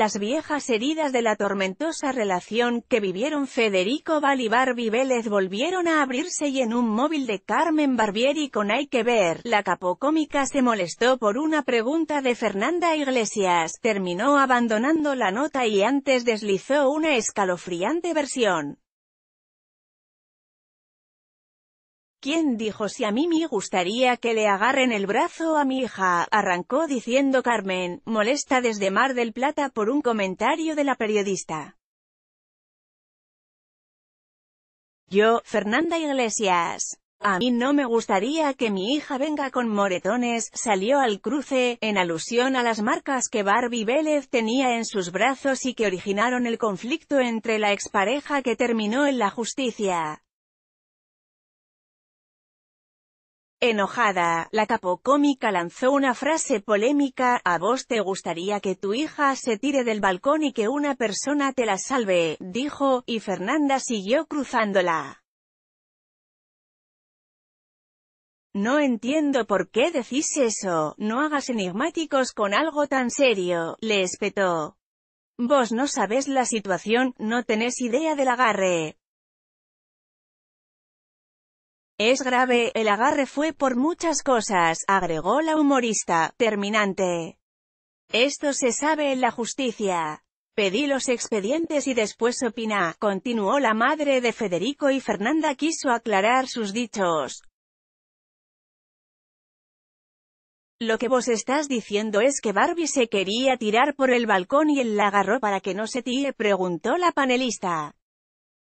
las viejas heridas de la tormentosa relación que vivieron Federico Val y volvieron a abrirse y en un móvil de Carmen Barbieri con Hay que ver, la capocómica se molestó por una pregunta de Fernanda Iglesias, terminó abandonando la nota y antes deslizó una escalofriante versión. ¿Quién dijo si a mí me gustaría que le agarren el brazo a mi hija? Arrancó diciendo Carmen, molesta desde Mar del Plata por un comentario de la periodista. Yo, Fernanda Iglesias. A mí no me gustaría que mi hija venga con moretones, salió al cruce, en alusión a las marcas que Barbie Vélez tenía en sus brazos y que originaron el conflicto entre la expareja que terminó en la justicia. Enojada, la capocómica lanzó una frase polémica, «¿A vos te gustaría que tu hija se tire del balcón y que una persona te la salve?», dijo, y Fernanda siguió cruzándola. No entiendo por qué decís eso, no hagas enigmáticos con algo tan serio, le espetó. Vos no sabés la situación, no tenés idea del agarre, es grave, el agarre fue por muchas cosas, agregó la humorista, terminante. Esto se sabe en la justicia. Pedí los expedientes y después opina, continuó la madre de Federico y Fernanda quiso aclarar sus dichos. Lo que vos estás diciendo es que Barbie se quería tirar por el balcón y él la agarró para que no se tire, preguntó la panelista.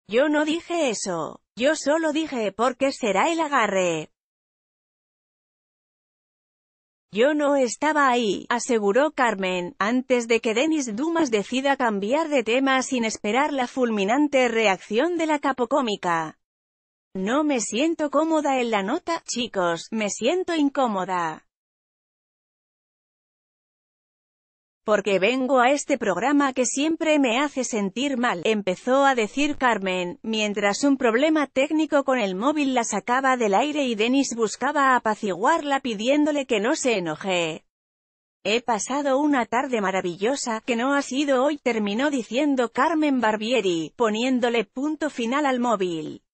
Yo no dije eso. Yo solo dije porque será el agarre. Yo no estaba ahí, aseguró Carmen, antes de que Denis Dumas decida cambiar de tema sin esperar la fulminante reacción de la capocómica. No me siento cómoda en la nota, chicos, me siento incómoda. porque vengo a este programa que siempre me hace sentir mal, empezó a decir Carmen, mientras un problema técnico con el móvil la sacaba del aire y Denis buscaba apaciguarla pidiéndole que no se enoje. He pasado una tarde maravillosa, que no ha sido hoy, terminó diciendo Carmen Barbieri, poniéndole punto final al móvil.